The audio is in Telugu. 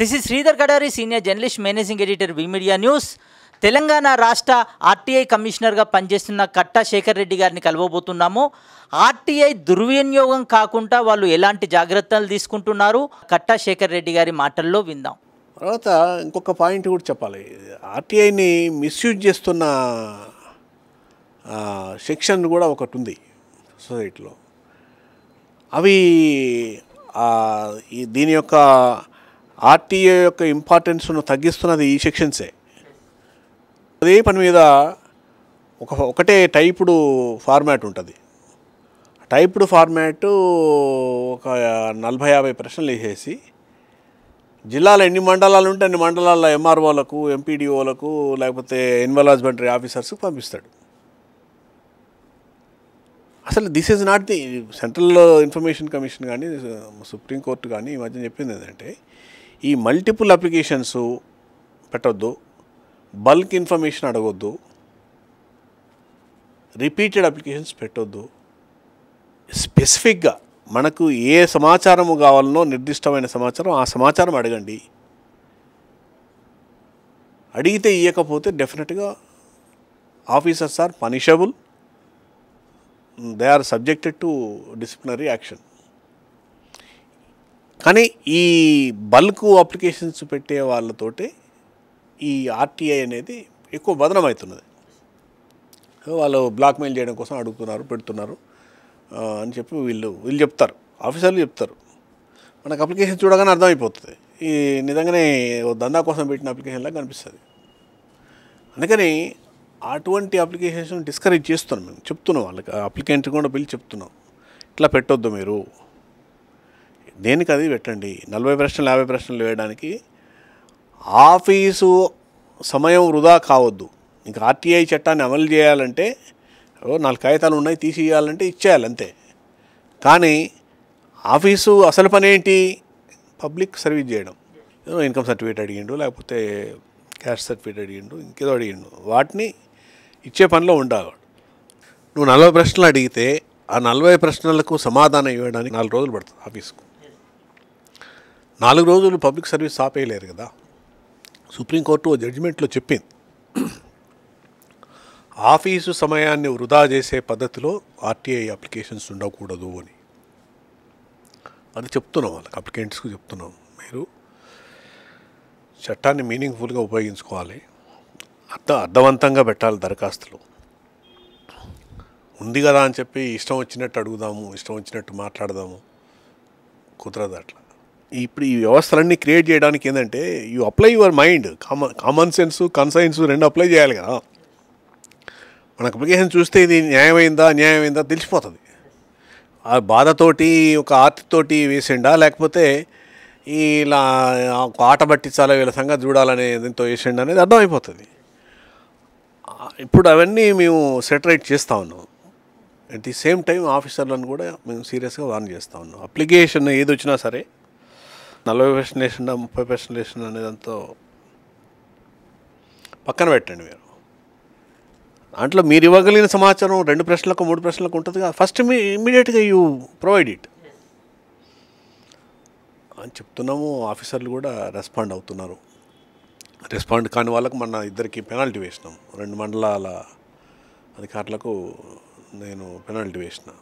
this is Sridhar Kadari senior journalist managing editor V media news Telangana రాష్ట్ర ఆర్టీఐ కమిషనర్గా పనిచేస్తున్న కట్టా శేఖర్ రెడ్డి గారిని కలవబోతున్నాము ఆర్టీఐ దుర్వినియోగం కాకుండా వాళ్ళు ఎలాంటి జాగ్రత్తలు తీసుకుంటున్నారు కట్టా శేఖర్ రెడ్డి గారి మాటల్లో విందాం తర్వాత ఇంకొక పాయింట్ కూడా చెప్పాలి ఆర్టీఐని మిస్యూజ్ చేస్తున్న సెక్షన్ కూడా ఒకటి ఉంది సొసైటీలో అవి దీని యొక్క ఆర్టీఏ యొక్క ఇంపార్టెన్స్ను తగ్గిస్తున్నది ఈ సెక్షన్సే అదే పని మీద ఒక ఒకటే టైపుడు ఫార్మాట్ ఉంటుంది టైప్డ్ ఫార్మాట్ ఒక నలభై యాభై ప్రశ్నలు వేసేసి జిల్లాలో ఎన్ని మండలాలు ఉంటే అన్ని మండలాల్లో ఎంఆర్ఓలకు ఎంపీడీఓలకు లేకపోతే ఎన్వలాజ్మెంటరీ ఆఫీసర్స్ ఆఫీసర్స్కి పంపిస్తాడు అసలు this is not the central information commission కానీ సుప్రీంకోర్టు కానీ ఈ మధ్య చెప్పింది ఏంటంటే ఈ మల్టిపుల్ అప్లికేషన్స్ పెట్టొద్దు బల్క్ ఇన్ఫర్మేషన్ అడగొద్దు రిపీటెడ్ అప్లికేషన్స్ పెట్టొద్దు స్పెసిఫిక్గా మనకు ఏ సమాచారము కావాలనో నిర్దిష్టమైన సమాచారం ఆ సమాచారం అడగండి అడిగితే ఇవ్వకపోతే డెఫినెట్గా officers are punishable they are subjected to disciplinary action కానీ ఈ బల్క్ అప్లికేషన్స్ పెట్టే వాళ్ళతోటి ఈ ఆర్టీఐ అనేది ఎక్కువ బదనమవుతున్నది వాళ్ళు బ్లాక్మెయిల్ చేయడం కోసం అడుగుతున్నారు పెడుతున్నారు అని చెప్పి వీళ్ళు వీళ్ళు చెప్తారు ఆఫీసర్లు చెప్తారు మనకు అప్లికేషన్ చూడగానే అర్థమైపోతుంది ఈ నిజంగానే దందా కోసం పెట్టిన అప్లికేషన్లా కనిపిస్తుంది అందుకని అటువంటి అప్లికేషన్స్ డిస్కరేజ్ చేస్తున్నాం మేము చెప్తున్నాం వాళ్ళకి అప్లికెంట్ కూడా పిలిచి చెప్తున్నాం ఇట్లా పెట్టొద్దు మీరు దేనికి అది పెట్టండి నలభై ప్రశ్నలు యాభై ప్రశ్నలు వేయడానికి ఆఫీసు సమయం వృధా కావద్దు ఇంకా ఆర్టీఐ చట్టాన్ని అమలు చేయాలంటే నాలుగు కాగితాలు ఉన్నాయి తీసి ఇవ్వాలంటే ఇచ్చేయాలి అంతే కానీ ఆఫీసు అసలు పని ఏంటి పబ్లిక్ సర్వీస్ చేయడం ఇన్కమ్ సర్టిఫికేట్ అడిగిండు లేకపోతే క్యాష్ సర్టిఫికేట్ అడిగిండు ఇంకేదో అడిగిండు వాటిని ఇచ్చే పనిలో ఉండాలి నువ్వు నలభై ప్రశ్నలు అడిగితే ఆ నలభై ప్రశ్నలకు సమాధానం ఇవ్వడానికి నాలుగు రోజులు పడుతుంది ఆఫీస్కు నాలుగు రోజులు పబ్లిక్ సర్వీస్ ఆపేయలేరు కదా సుప్రీంకోర్టు జడ్జిమెంట్లో చెప్పింది ఆఫీసు సమయాన్ని వృధా చేసే పద్ధతిలో ఆర్టీఐ అప్లికేషన్స్ ఉండకూడదు అని అది చెప్తున్నాం వాళ్ళకి అప్లికెంట్స్కి చెప్తున్నాం మీరు చట్టాన్ని మీనింగ్ఫుల్గా ఉపయోగించుకోవాలి అర్థ అర్థవంతంగా పెట్టాలి దరఖాస్తులు ఉంది కదా అని చెప్పి ఇష్టం వచ్చినట్టు అడుగుదాము ఇష్టం వచ్చినట్టు మాట్లాడదాము కుదరదు అట్లా ఇప్పుడు ఈ వ్యవస్థలన్నీ క్రియేట్ చేయడానికి ఏంటంటే you apply your mind common common sense conscience రెండు అప్లై చేయాలి కదా మన అప్లికేషన్ చూస్తే ఇది న్యాయమైందా అన్యాయమైందా తెలిసిపోతుంది ఆ బాధతోటి ఒక ఆర్తితోటి వేసిండా లేకపోతే ఇలా ఆట పట్టించాలా వీళ్ళ సంగతి చూడాలనే దీంతో వేసిండా అనేది అర్థమైపోతుంది ఇప్పుడు అవన్నీ మేము సెటరేట్ చేస్తూ ఉన్నాం అట్ ది సేమ్ టైం ఆఫీసర్లను కూడా మేము సీరియస్గా వార్న్ చేస్తూ ఉన్నాం అప్లికేషన్ ఏది వచ్చినా సరే నలభై పర్సెంట్ వేసిండా ముప్పై పర్సెంట్ వేసిండా అనేదంతో పక్కన పెట్టండి మీరు దాంట్లో మీరు ఇవ్వగలిగిన సమాచారం రెండు ప్రశ్నలకు మూడు ప్రశ్నలకు ఉంటుంది కదా ఫస్ట్ మీ ఇమ్మీడియట్గా యూ ప్రొవైడ్ ఇట్ అని చెప్తున్నాము ఆఫీసర్లు కూడా రెస్పాండ్ అవుతున్నారు రెస్పాండ్ కాని వాళ్ళకు మన ఇద్దరికి పెనాల్టీ వేసినాం రెండు మండలాల అధికారులకు నేను పెనాల్టీ వేసినా